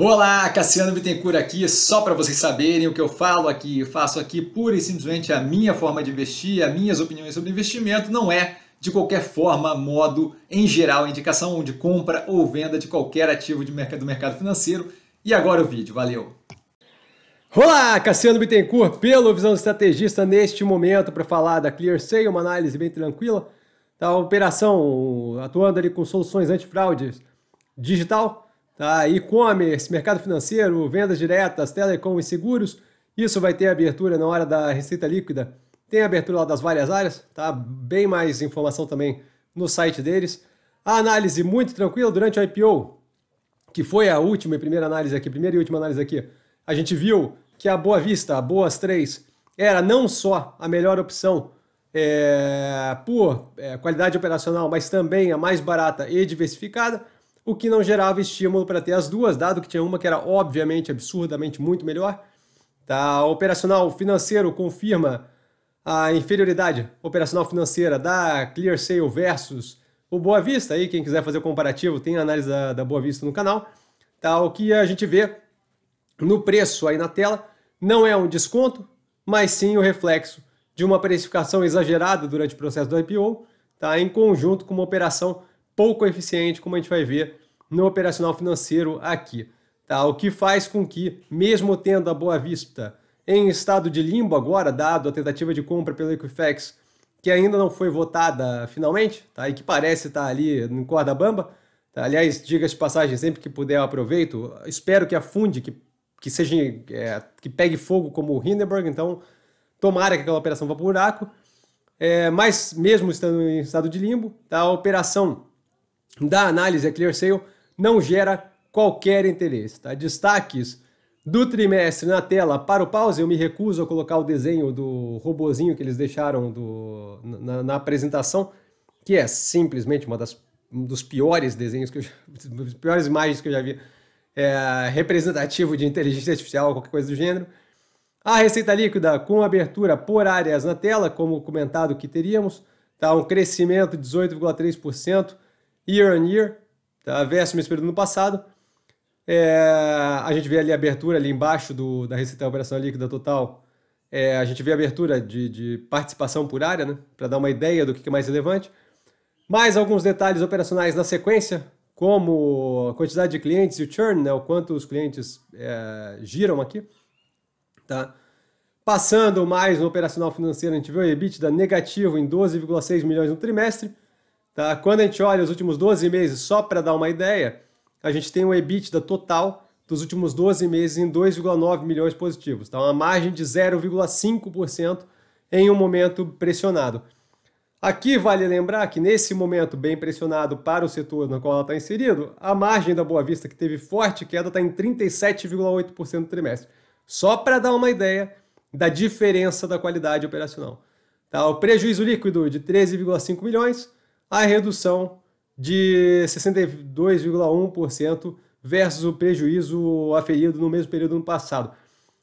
Olá, Cassiano Bittencourt aqui, só para vocês saberem o que eu falo aqui, eu faço aqui pura e simplesmente a minha forma de investir, as minhas opiniões sobre investimento, não é de qualquer forma, modo, em geral, indicação de compra ou venda de qualquer ativo de mercado, do mercado financeiro. E agora o vídeo, valeu! Olá, Cassiano Bittencourt, pelo Visão Estrategista, neste momento para falar da ClearSale, uma análise bem tranquila da operação atuando ali com soluções antifraudes digital tá? e-commerce, mercado financeiro, vendas diretas, telecom e seguros. Isso vai ter abertura na hora da receita líquida. Tem abertura lá das várias áreas, tá? Bem mais informação também no site deles. A análise muito tranquila durante o IPO, que foi a última e primeira análise aqui, primeira e última análise aqui. A gente viu que a Boa Vista, a Boas 3, era não só a melhor opção é, por é, qualidade operacional, mas também a mais barata e diversificada o que não gerava estímulo para ter as duas, dado que tinha uma que era obviamente absurdamente muito melhor. Tá? Operacional financeiro confirma a inferioridade operacional financeira da Clear Sale versus o Boa Vista. Aí, quem quiser fazer o comparativo, tem a análise da, da Boa Vista no canal. Tá? O que a gente vê no preço aí na tela não é um desconto, mas sim o reflexo de uma precificação exagerada durante o processo do IPO, tá? em conjunto com uma operação pouco eficiente, como a gente vai ver no operacional financeiro aqui, tá? O que faz com que, mesmo tendo a Boa Vista em estado de limbo agora, dado a tentativa de compra pelo Equifax, que ainda não foi votada finalmente, tá? E que parece estar ali em corda bamba. Tá? Aliás, diga-se passagem, sempre que puder eu aproveito. Espero que afunde, que, que seja é, que pegue fogo como o Hindenburg, então tomara que aquela operação vá para o buraco. É, mas mesmo estando em estado de limbo, tá? a operação da análise a é ClearSale não gera qualquer interesse. Tá? Destaques do trimestre na tela para o pause. Eu me recuso a colocar o desenho do robozinho que eles deixaram do, na, na apresentação, que é simplesmente uma das, um dos piores desenhos, que eu das piores imagens que eu já vi, é, representativo de inteligência artificial, qualquer coisa do gênero. A receita líquida com abertura por áreas na tela, como comentado que teríamos, tá um crescimento de 18,3% year on year, Tá? Versus período no passado. É, a gente vê ali a abertura ali embaixo do, da receita operacional líquida total. É, a gente vê a abertura de, de participação por área, né? para dar uma ideia do que é mais relevante. Mais alguns detalhes operacionais na sequência, como a quantidade de clientes e o churn, né? o quanto os clientes é, giram aqui. Tá? Passando mais no operacional financeiro, a gente vê o EBITDA negativo em 12,6 milhões no trimestre. Tá? Quando a gente olha os últimos 12 meses, só para dar uma ideia, a gente tem um EBITDA total dos últimos 12 meses em 2,9 milhões positivos. Tá? Uma margem de 0,5% em um momento pressionado. Aqui vale lembrar que nesse momento bem pressionado para o setor no qual ela está inserido, a margem da Boa Vista, que teve forte queda, está em 37,8% no trimestre. Só para dar uma ideia da diferença da qualidade operacional. Tá, o prejuízo líquido de 13,5 milhões, a redução de 62,1% versus o prejuízo aferido no mesmo período ano passado.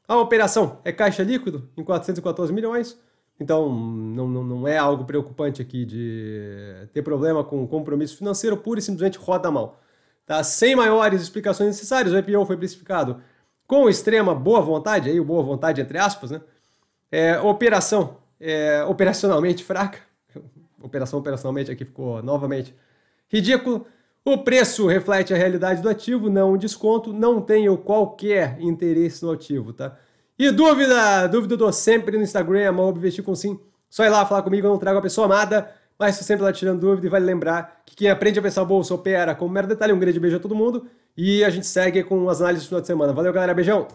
A operação é caixa líquido em 414 milhões, então não, não, não é algo preocupante aqui de ter problema com compromisso financeiro, pura e simplesmente roda mal. Tá? Sem maiores explicações necessárias, o IPO foi precificado com extrema boa vontade, aí boa vontade entre aspas, né? É, operação é, operacionalmente fraca, recuperação operacionalmente aqui ficou novamente ridículo. O preço reflete a realidade do ativo, não um desconto. Não tenho qualquer interesse no ativo, tá? E dúvida? Dúvida eu sempre no Instagram, arroba investir com sim. Só ir lá falar comigo, eu não trago a pessoa amada, mas estou sempre lá tirando dúvida e vale lembrar que quem aprende a pensar bolsa opera com um mero detalhe. Um grande beijo a todo mundo e a gente segue com as análises do final de semana. Valeu, galera. Beijão!